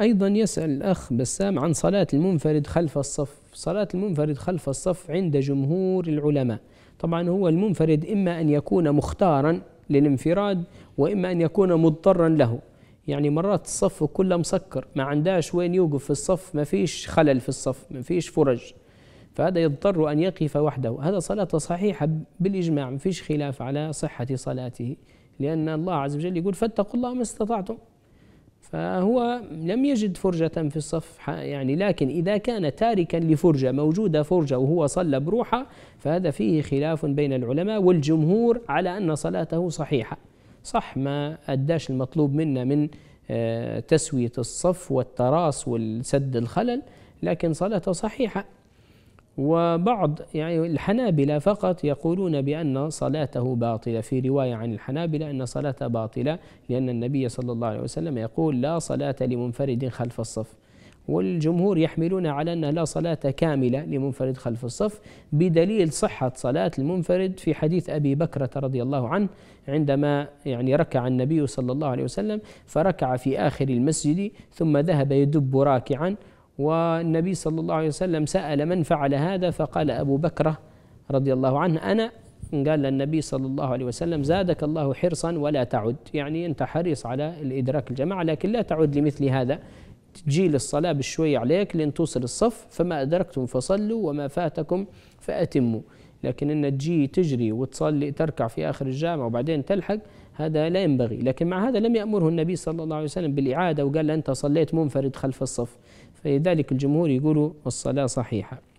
أيضا يسأل الأخ بسام عن صلاة المنفرد خلف الصف صلاة المنفرد خلف الصف عند جمهور العلماء طبعا هو المنفرد إما أن يكون مختارا للانفراد وإما أن يكون مضطرا له يعني مرات الصف كله مسكر ما عندهاش وين يوقف في الصف ما فيش خلل في الصف ما فيش فرج فهذا يضطر أن يقف وحده هذا صلاة صحيحة بالإجماع ما فيش خلاف على صحة صلاته لأن الله عز وجل يقول فاتقوا الله ما استطعتم فهو لم يجد فرجة في الصف يعني لكن إذا كان تاركا لفرجة موجودة فرجة وهو صلى بروحة فهذا فيه خلاف بين العلماء والجمهور على أن صلاته صحيحة صح ما أداش المطلوب منا من آه، تسوية الصف والتراس والسد الخلل لكن صلاته صحيحة وبعض يعني الحنابلة فقط يقولون بأن صلاته باطلة في رواية عن الحنابلة أن صلاته باطلة لأن النبي صلى الله عليه وسلم يقول لا صلاة لمنفرد خلف الصف والجمهور يحملون على أن لا صلاة كاملة لمنفرد خلف الصف بدليل صحة صلاة المنفرد في حديث أبي بكرة رضي الله عنه عندما يعني ركع النبي صلى الله عليه وسلم فركع في آخر المسجد ثم ذهب يدب راكعا والنبي صلى الله عليه وسلم سأل من فعل هذا فقال أبو بكرة رضي الله عنه أنا قال للنبي صلى الله عليه وسلم زادك الله حرصا ولا تعد يعني أنت حريص على الإدراك الجماعة لكن لا تعد لمثل هذا تجي للصلاة بشوي عليك لين توصل الصف فما أدركتم فصلوا وما فاتكم فأتموا لكن أن تجي تجري وتصلي تركع في آخر الجامعة وبعدين تلحق هذا لا ينبغي لكن مع هذا لم يأمره النبي صلى الله عليه وسلم بالإعادة وقال أنت صليت منفرد خلف الصف فلذلك الجمهور يقولوا الصلاة صحيحة